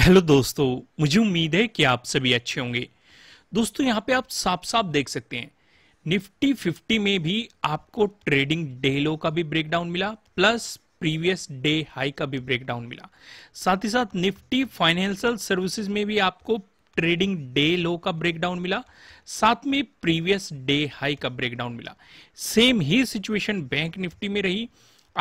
hello दोस्तों मुझे उम्मीद है कि आप सभी अच्छे होंगे दोस्तों यहाँ पे आप साफ साफ देख सकते हैं निफ्टी 50 में भी आपको ट्रेडिंग डे लो का भी ब्रेकडाउन मिला प्लस प्रीवियस डे हाई का भी ब्रेकडाउन मिला साथ ही साथ निफ्टी फाइनेंशियल सर्विसेज में भी आपको ट्रेडिंग डे लो का ब्रेकडाउन मिला साथ में प्रीवियस डे हाई का ब्रेकडाउन मिला सेम ही सिचुएशन बैंक निफ्टी में रही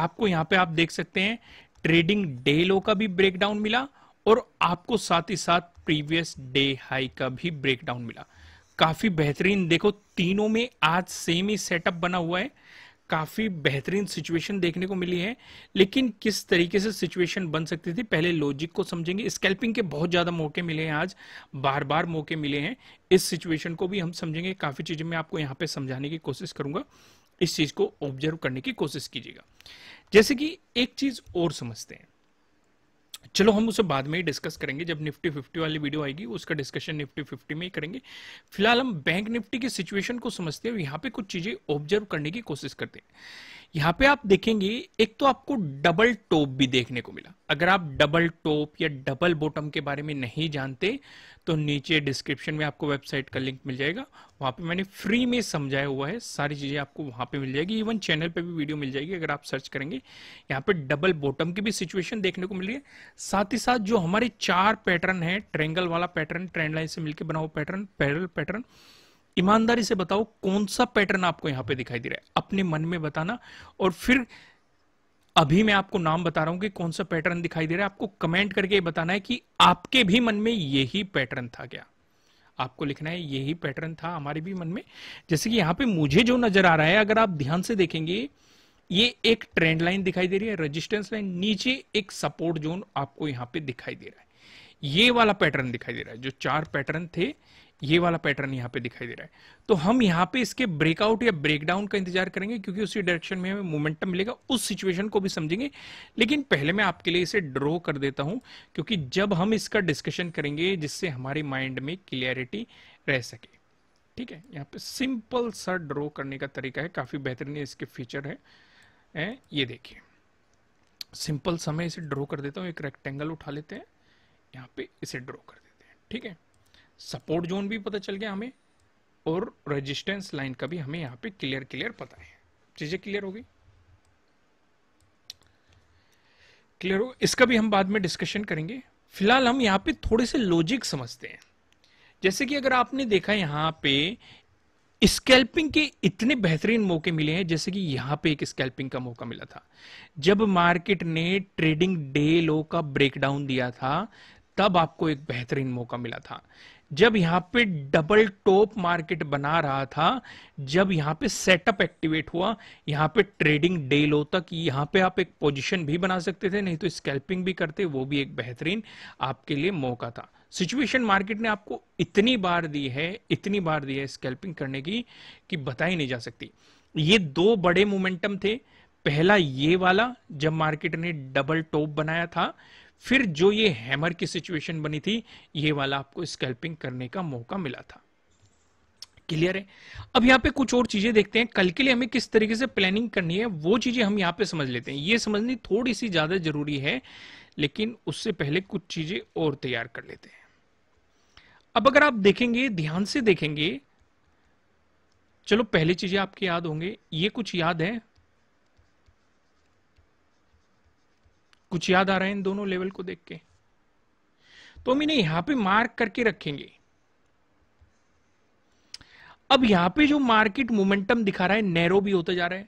आपको यहां पे आप देख सकते हैं ट्रेडिंग डे लो का भी ब्रेकडाउन मिला और आपको साथ ही साथ प्रीवियस डे हाई का भी ब्रेकडाउन मिला काफी बेहतरीन देखो तीनों में आज सेम ही सेटअप बना हुआ है काफी बेहतरीन सिचुएशन देखने को मिली है लेकिन किस तरीके से सिचुएशन बन सकती थी पहले लॉजिक को समझेंगे स्कैल्पिंग के बहुत ज्यादा मौके मिले हैं आज बार बार मौके मिले हैं इस सिचुएशन को भी हम समझेंगे काफी चीजें मैं आपको यहाँ पे समझाने की कोशिश करूंगा इस चीज को ऑब्जर्व करने की कोशिश कीजिएगा जैसे कि एक चीज और समझते हैं चलो हम उसे बाद में ही डिस्कस करेंगे जब निफ्टी फिफ्टी वाली वीडियो आएगी उसका डिस्कशन निफ्टी फिफ्टी में ही करेंगे फिलहाल हम बैंक निफ्टी की सिचुएशन को समझते हैं यहाँ पे कुछ चीज़ें ऑब्जर्व करने की कोशिश करते हैं यहाँ पे आप देखेंगे एक तो आपको डबल टॉप भी देखने को मिला अगर आप डबल टॉप या डबल बॉटम के बारे में नहीं जानते तो नीचे डिस्क्रिप्शन में आपको वेबसाइट का लिंक मिल जाएगा वहां पे मैंने फ्री में समझाया हुआ है सारी चीजें आपको वहां पे मिल जाएगी इवन चैनल पे भी वीडियो मिल जाएगी अगर आप सर्च करेंगे यहाँ पे डबल बॉटम की भी सिचुएशन देखने को मिल रही है साथ ही साथ जो हमारे चार पैटर्न है ट्रेंगल वाला पैटर्न ट्रेंड लाइन से मिलकर बना हुआ पैटर्न पैरल पैटर्न ईमानदारी से बताओ कौन सा पैटर्न आपको यहां पे दिखाई दे रहा है अपने मन में बताना और फिर अभी मैं आपको नाम बता रहा हूं कि कौन सा पैटर्न दिखाई दे रहा है आपको कमेंट करके बताना है कि आपके भी मन में यही पैटर्न था क्या आपको लिखना है यही पैटर्न था हमारे भी मन में जैसे कि यहाँ पे मुझे जो नजर आ रहा है अगर आप ध्यान से देखेंगे ये एक ट्रेंड लाइन दिखाई दे रही है रेजिस्टेंस लाइन नीचे एक सपोर्ट जोन आपको यहाँ पे दिखाई दे रहा है ये वाला पैटर्न दिखाई दे रहा है जो चार पैटर्न थे ये वाला पैटर्न यहाँ पे दिखाई दे रहा है तो हम यहाँ पे इसके ब्रेकआउट या ब्रेकडाउन का इंतजार करेंगे क्योंकि उसी डायरेक्शन में हमें मोमेंटम मिलेगा उस सिचुएशन को भी समझेंगे लेकिन पहले मैं आपके लिए इसे ड्रॉ कर देता हूं क्योंकि जब हम इसका डिस्कशन करेंगे जिससे हमारे माइंड में क्लियरिटी रह सके ठीक है यहाँ पे सिंपल सा ड्रॉ करने का तरीका है काफी बेहतरीन इसके फीचर है ए, ये देखिए सिंपल समय इसे ड्रॉ कर देता हूँ एक रेक्टेंगल उठा लेते हैं यहाँ पे इसे ड्रॉ कर देते हैं ठीक है सपोर्ट जोन भी पता चल गया हमें और रेजिस्टेंस लाइन का भी हमें यहाँ पे क्लियर क्लियर पता है चीजें क्लियर हो गई क्लियर हो इसका भी हम बाद में डिस्कशन करेंगे फिलहाल हम यहाँ पे थोड़े से लॉजिक समझते हैं जैसे कि अगर आपने देखा यहाँ पे स्कैल्पिंग के इतने बेहतरीन मौके मिले हैं जैसे कि यहाँ पे एक स्कैल्पिंग का मौका मिला था जब मार्केट ने ट्रेडिंग डे लो का ब्रेकडाउन दिया था तब आपको एक बेहतरीन मौका मिला था जब यहां पे डबल टॉप मार्केट बना रहा था जब यहां पे सेटअप एक्टिवेट हुआ यहां पे ट्रेडिंग डे लो तक यहां पे आप एक पोजीशन भी बना सकते थे नहीं तो स्कैल्पिंग भी करते वो भी एक बेहतरीन आपके लिए मौका था सिचुएशन मार्केट ने आपको इतनी बार दी है इतनी बार दी है स्कैल्पिंग करने की कि बताई नहीं जा सकती ये दो बड़े मोमेंटम थे पहला ये वाला जब मार्केट ने डबल टॉप बनाया था फिर जो ये हैमर की सिचुएशन बनी थी ये वाला आपको स्कैल्पिंग करने का मौका मिला था क्लियर है अब यहाँ पे कुछ और चीजें देखते हैं कल के लिए हमें किस तरीके से प्लानिंग करनी है वो चीजें हम यहाँ पे समझ लेते हैं ये समझनी थोड़ी सी ज्यादा जरूरी है लेकिन उससे पहले कुछ चीजें और तैयार कर लेते हैं अब अगर आप देखेंगे ध्यान से देखेंगे चलो पहली चीजें आपके याद होंगे ये कुछ याद है कुछ याद आ रहा है इन दोनों लेवल को देख के तो हम इन्हें यहां पे मार्क करके रखेंगे अब यहां पे जो मार्केट मोमेंटम दिखा रहा है नैरो भी होता जा रहा है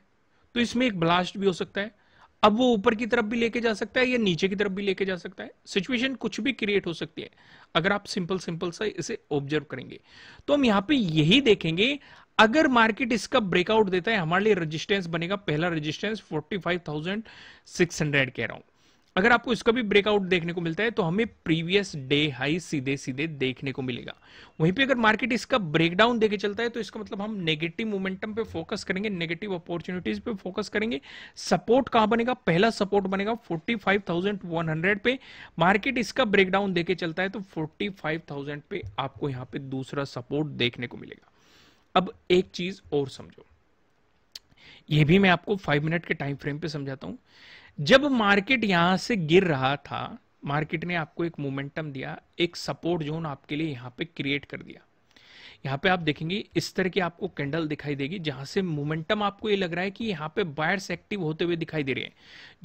तो इसमें एक ब्लास्ट भी हो सकता है अब वो ऊपर की तरफ भी लेके जा सकता है या नीचे की तरफ भी लेके जा सकता है सिचुएशन कुछ भी क्रिएट हो सकती है अगर आप सिंपल सिंपल सा इसे ऑब्जर्व करेंगे तो हम यहां पे यही देखेंगे अगर मार्केट इसका ब्रेकआउट देता है हमारे लिए रेजिस्टेंस बनेगा पहला रेजिस्टेंस 45,600 कह रहा हूं अगर आपको इसका भी ब्रेकआउट देखने को मिलता है तो हमें प्रीवियस डे हाई सीधे सीधे देखने को मिलेगा वहीं पे अगर मार्केट इसका ब्रेकडाउन देके चलता है तो इसका मतलब हम नेगेटिव मोमेंटम पे फोकस करेंगे नेगेटिव अपॉर्चुनिटीज पे फोकस करेंगे सपोर्ट कहां बनेगा पहला सपोर्ट बनेगा फोर्टी पे मार्केट इसका ब्रेकडाउन देके चलता है तो फोर्टी पे आपको यहां पे दूसरा सपोर्ट देखने को मिलेगा अब एक चीज और समझो ये भी मैं आपको फाइव मिनट के टाइम फ्रेम पे समझाता हूं जब मार्केट यहां से गिर रहा था मार्केट ने आपको एक मोमेंटम दिया एक सपोर्ट जोन आपके लिए यहां पे क्रिएट कर दिया यहां पे आप देखेंगे इस तरह की आपको कैंडल दिखाई देगी जहां से मोमेंटम आपको ये लग रहा है कि यहां पे बायर्स एक्टिव होते हुए दिखाई दे रहे हैं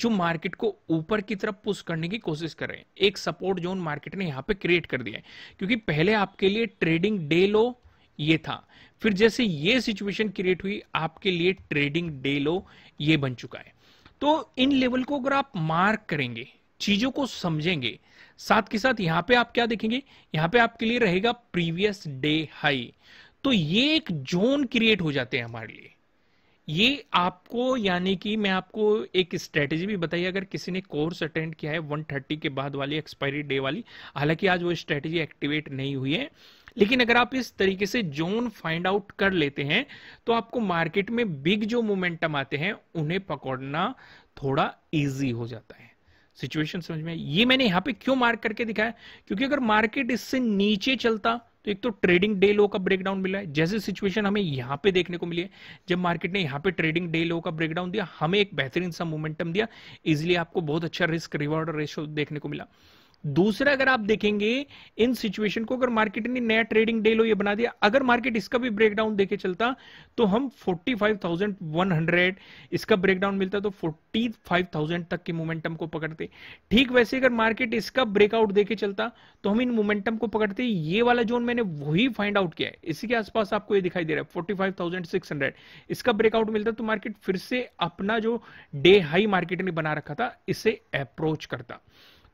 जो मार्केट को ऊपर की तरफ पुश करने की कोशिश कर रहे हैं एक सपोर्ट जोन मार्केट ने यहां पे क्रिएट कर दिया है क्योंकि पहले आपके लिए ट्रेडिंग डे लो ये था फिर जैसे ये सिचुएशन क्रिएट हुई आपके लिए ट्रेडिंग डे लो ये बन चुका है तो इन लेवल को अगर आप मार्क करेंगे चीजों को समझेंगे साथ के साथ यहां पे आप क्या देखेंगे यहां पे आपके लिए रहेगा प्रीवियस डे हाई तो ये एक जोन क्रिएट हो जाते हैं हमारे लिए ये आपको यानी कि मैं आपको एक स्ट्रेटेजी भी बताई अगर किसी ने कोर्स अटेंड किया है 130 के बाद वाली एक्सपायरी डे वाली हालांकि आज वो स्ट्रेटेजी एक्टिवेट नहीं हुई है लेकिन अगर आप इस तरीके से जोन फाइंड आउट कर लेते हैं तो आपको मार्केट में बिग जो मोमेंटम आते हैं उन्हें पकड़ना थोड़ा इजी हो जाता है सिचुएशन समझ में ये मैंने यहां पे क्यों मार्क करके दिखाया क्योंकि अगर मार्केट इससे नीचे चलता तो एक तो ट्रेडिंग डे लो का ब्रेकडाउन मिला है जैसे सिचुएशन हमें यहां पे देखने को मिली है जब मार्केट ने यहां पे ट्रेडिंग डे लो का ब्रेकडाउन दिया हमें एक बेहतरीन सा मोमेंटम दिया इजिली आपको बहुत अच्छा रिस्क रिवॉर्ड रेशो देखने को मिला दूसरा अगर आप देखेंगे इन सिचुएशन को अगर मार्केट ने नया ट्रेडिंग डे लो ये बना दिया अगर मार्केट इसका भी ब्रेकडाउन देखे चलता तो हम 45,100 इसका ब्रेकडाउन मिलता तो 45,000 तक के मोमेंटम को पकड़ते ठीक वैसे अगर मार्केट इसका ब्रेकआउट देखे चलता तो हम इन मोमेंटम को पकड़ते ये वाला जोन मैंने वही फाइंड आउट किया है इसी के आसपास आपको ये दिखाई दे रहा है फोर्टी इसका ब्रेकआउट मिलता तो मार्केट फिर से अपना जो डे हाई मार्केट ने बना रखा था इसे अप्रोच करता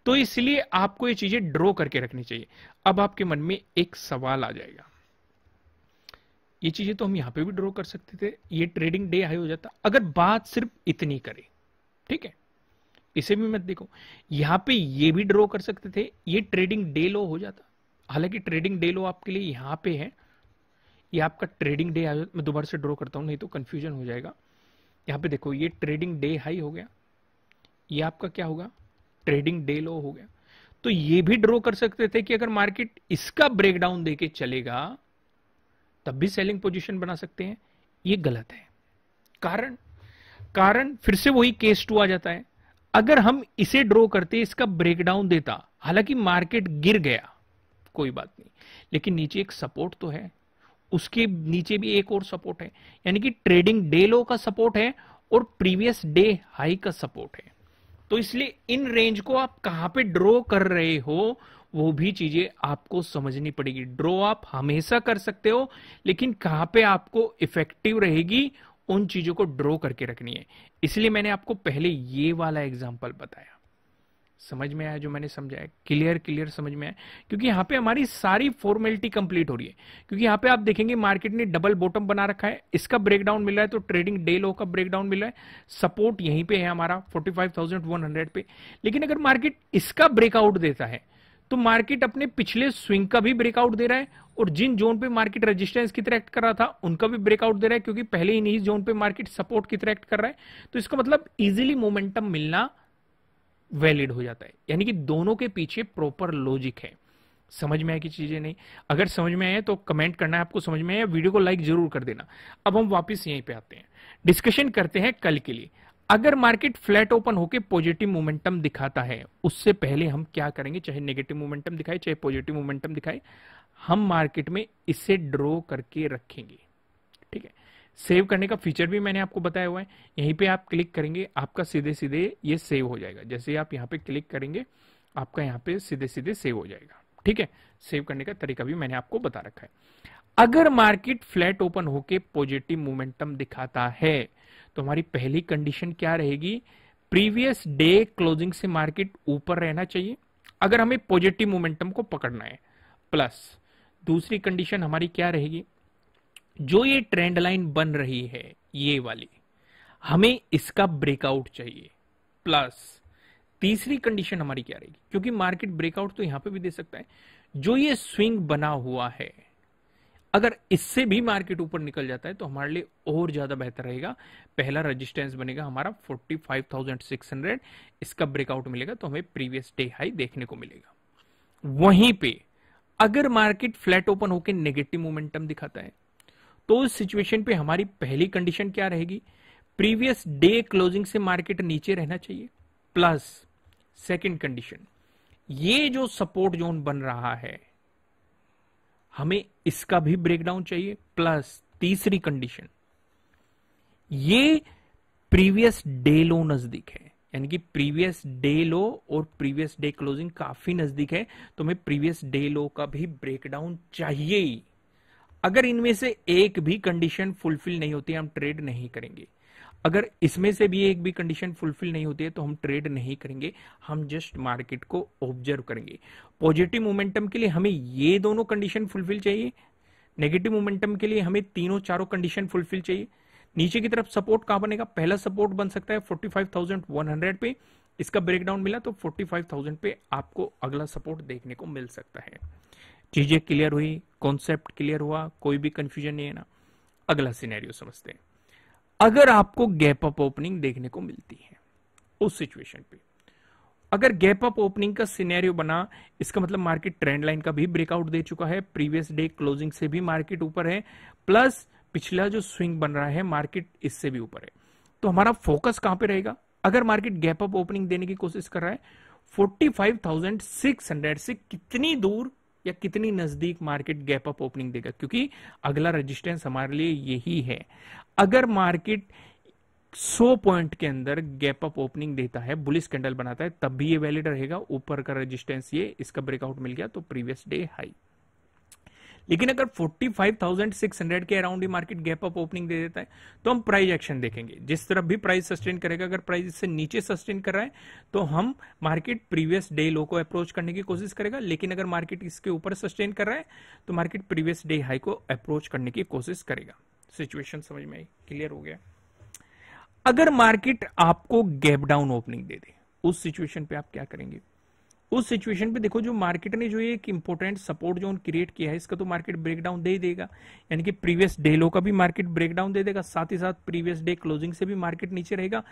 तो इसलिए आपको ये चीजें ड्रॉ करके रखनी चाहिए अब आपके मन में एक सवाल आ जाएगा ये चीजें तो हम यहां पे भी ड्रॉ कर सकते थे ये ट्रेडिंग डे हाई हो जाता अगर बात सिर्फ इतनी करे ठीक है इसे भी मत देखो यहां पे ये भी ड्रॉ कर सकते थे ये ट्रेडिंग डे लो हो जाता हालांकि ट्रेडिंग डे लो आपके लिए यहां पे है ये आपका ट्रेडिंग डे मैं दोबारा से ड्रॉ करता हूं नहीं तो कंफ्यूजन हो जाएगा यहां पे देखो ये ट्रेडिंग डे हाई हो गया ये आपका क्या होगा ट्रेडिंग डे लो हो गया तो ये भी ड्रॉ कर सकते थे कि अगर मार्केट इसका ब्रेकडाउन देके चलेगा तब भी सेलिंग पोजीशन बना सकते हैं ये गलत है कारण कारण फिर से वही केस टू आ जाता है अगर हम इसे ड्रॉ करते इसका ब्रेकडाउन देता हालांकि मार्केट गिर गया कोई बात नहीं लेकिन नीचे एक सपोर्ट तो है उसके नीचे भी एक और सपोर्ट है यानी कि ट्रेडिंग डे लो का सपोर्ट है और प्रीवियस डे हाई का सपोर्ट है तो इसलिए इन रेंज को आप कहां पे ड्रॉ कर रहे हो वो भी चीजें आपको समझनी पड़ेगी ड्रॉ आप हमेशा कर सकते हो लेकिन कहां पे आपको इफेक्टिव रहेगी उन चीजों को ड्रॉ करके रखनी है इसलिए मैंने आपको पहले ये वाला एग्जाम्पल बताया समझ में आया जो मैंने समझाया क्लियर क्लियर समझ में आया क्योंकि यहाँ पे हमारी सारी फॉर्मेलिटी कंप्लीट हो रही है क्योंकि यहाँ पे आप देखेंगे मार्केट ने डबल बॉटम बना रखा है इसका ब्रेकडाउन मिल रहा है तो ट्रेडिंग डे लो का ब्रेकडाउन मिल रहा है सपोर्ट यहीं पे है हमारा 45,100 पे लेकिन अगर मार्केट इसका ब्रेकआउट देता है तो मार्केट अपने पिछले स्विंग का भी ब्रेकआउट दे रहा है और जिन जोन पे मार्केट रेजिस्टेंस की तरह एक्ट कर रहा था उनका भी ब्रेकआउट दे रहा है क्योंकि पहले ही नहीं जोन पे मार्केट सपोर्ट की तरह एक्ट कर रहा है तो इसका मतलब इजिली मोमेंटम मिलना वैलिड हो जाता है यानी कि दोनों के पीछे प्रॉपर लॉजिक है समझ में आए कि चीजें नहीं अगर समझ में आए तो कमेंट करना है आपको समझ में आया वीडियो को लाइक जरूर कर देना अब हम वापस यहीं पे आते हैं डिस्कशन करते हैं कल के लिए अगर मार्केट फ्लैट ओपन होकर पॉजिटिव मोमेंटम दिखाता है उससे पहले हम क्या करेंगे चाहे नेगेटिव मोमेंटम दिखाए चाहे पॉजिटिव मोमेंटम दिखाए हम मार्केट में इसे ड्रॉ करके रखेंगे ठीक है सेव करने का फीचर भी मैंने आपको बताया हुआ है यहीं पे आप क्लिक करेंगे आपका सीधे सीधे ये सेव हो जाएगा जैसे आप यहाँ पे क्लिक करेंगे आपका यहाँ पे सीधे सीधे सेव हो जाएगा ठीक है सेव करने का तरीका भी मैंने आपको बता रखा है अगर मार्केट फ्लैट ओपन होके पॉजिटिव मोमेंटम दिखाता है तो हमारी पहली कंडीशन क्या रहेगी प्रीवियस डे क्लोजिंग से मार्केट ऊपर रहना चाहिए अगर हमें पॉजिटिव मोमेंटम को पकड़ना है प्लस दूसरी कंडीशन हमारी क्या रहेगी जो ये ट्रेंड लाइन बन रही है ये वाली हमें इसका ब्रेकआउट चाहिए प्लस तीसरी कंडीशन हमारी क्या रहेगी क्योंकि मार्केट ब्रेकआउट तो यहां पे भी दे सकता है जो ये स्विंग बना हुआ है अगर इससे भी मार्केट ऊपर निकल जाता है तो हमारे लिए और ज्यादा बेहतर रहेगा पहला रेजिस्टेंस बनेगा हमारा 45,600 इसका ब्रेकआउट मिलेगा तो हमें प्रीवियस डे हाई देखने को मिलेगा वहीं पे अगर मार्केट फ्लैट ओपन होकर नेगेटिव मोमेंटम दिखाता है तो उस सिचुएशन पे हमारी पहली कंडीशन क्या रहेगी प्रीवियस डे क्लोजिंग से मार्केट नीचे रहना चाहिए प्लस सेकंड कंडीशन ये जो सपोर्ट जोन बन रहा है हमें इसका भी ब्रेकडाउन चाहिए प्लस तीसरी कंडीशन ये प्रीवियस डे लो नजदीक है यानी कि प्रीवियस डे लो और प्रीवियस डे क्लोजिंग काफी नजदीक है तो हमें प्रीवियस डे लो का भी ब्रेकडाउन चाहिए अगर इनमें से एक भी कंडीशन फुलफिल नहीं होती हम ट्रेड नहीं करेंगे अगर इसमें से भी एक भी कंडीशन फुलफिल नहीं होती है तो हम ट्रेड नहीं करेंगे हम जस्ट मार्केट को ऑब्जर्व करेंगे पॉजिटिव मोमेंटम के लिए हमें ये दोनों कंडीशन फुलफिल चाहिए नेगेटिव मोमेंटम के लिए हमें तीनों चारों कंडीशन फुलफिल चाहिए नीचे की तरफ सपोर्ट कहां बनेगा पहला सपोर्ट बन सकता है 45,100 पे इसका ब्रेकडाउन मिला तो 45,000 पे आपको अगला सपोर्ट देखने को मिल सकता है चीज़ें क्लियर हुई कॉन्सेप्ट क्लियर हुआ कोई भी कंफ्यूजन नहीं है ना अगला सिनेरियो समझते हैं अगर आपको गैप अप ओपनिंग देखने को मिलती है उस सिचुएशन पे अगर गैप अप ओपनिंग का सिनेरियो बना इसका मतलब मार्केट ट्रेंड लाइन का भी ब्रेकआउट दे चुका है प्रीवियस डे क्लोजिंग से भी मार्केट ऊपर है प्लस पिछला जो स्विंग बन रहा है मार्केट इससे भी ऊपर है तो हमारा फोकस कहां पे रहेगा अगर मार्केट गैप अप ओपनिंग देने की कोशिश कर रहा है 45,600 से कितनी दूर या कितनी नजदीक मार्केट गैप अप ओपनिंग देगा क्योंकि अगला रेजिस्टेंस हमारे लिए यही है अगर मार्केट 100 पॉइंट के अंदर गैप अप ओपनिंग देता है बुलिस कैंडल बनाता है तब भी ये वैलिड रहेगा ऊपर का रेजिस्टेंस ये इसका ब्रेकआउट मिल गया तो प्रीवियस डे हाई लेकिन अगर 45,600 के अराउंड ही मार्केट गैप अप ओपनिंग दे देता है तो हम प्राइस एक्शन देखेंगे जिस तरफ भी प्राइस सस्टेन करेगा अगर प्राइस इससे नीचे सस्टेन कर रहा है तो हम मार्केट प्रीवियस डे लो को अप्रोच करने की कोशिश करेगा लेकिन अगर मार्केट इसके ऊपर सस्टेन कर रहा है तो मार्केट प्रीवियस डे हाई को अप्रोच करने की कोशिश करेगा सिचुएशन समझ में आई क्लियर हो गया अगर मार्केट आपको गैप डाउन ओपनिंग दे दे उस सिचुएशन पे आप क्या करेंगे उस सिचुएशन पे देखो जो मार्केट ने जो एक इंपॉर्टेंट सपोर्ट जोन क्रिएट किया है इसका तो मार्केट ब्रेकडाउन दे देगा यानी कि प्रीवियस डे लो का भी मार्केट ब्रेकडाउन दे देगा साथ ही साथ प्रीवियस डे क्लोजिंग से भी मार्केट नीचे रहेगा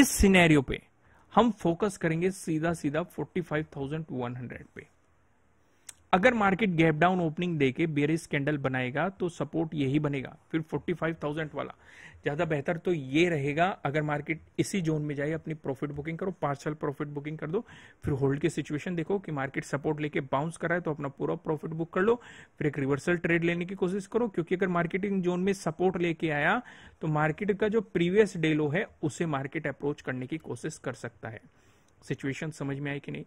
इस सिनेरियो पे हम फोकस करेंगे सीधा सीधा 45,100 पे अगर मार्केट गैप डाउन ओपनिंग देके बेरिस कैंडल बनाएगा तो सपोर्ट यही बनेगा फिर 45,000 वाला ज़्यादा बेहतर तो ये रहेगा अगर मार्केट इसी जोन में जाए अपनी प्रॉफिट बुकिंग करो पार्सल प्रॉफिट बुकिंग कर दो फिर होल्ड की सिचुएशन देखो कि मार्केट सपोर्ट लेके बाउंस कर रहा है तो अपना पूरा प्रॉफिट बुक कर लो फिर एक रिवर्सल ट्रेड लेने की कोशिश करो क्योंकि अगर मार्केटिंग जोन में सपोर्ट लेके आया तो मार्केट का जो प्रीवियस डे लो है उसे मार्केट अप्रोच करने की कोशिश कर सकता है सिचुएशन समझ में आई कि नहीं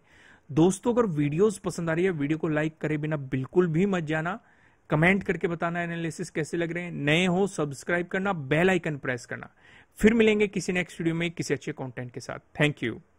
दोस्तों अगर वीडियोस पसंद आ रही है वीडियो को लाइक करे बिना बिल्कुल भी मत जाना कमेंट करके बताना एनालिसिस कैसे लग रहे हैं नए हो सब्सक्राइब करना बेल आइकन प्रेस करना फिर मिलेंगे किसी नेक्स्ट वीडियो में किसी अच्छे कंटेंट के साथ थैंक यू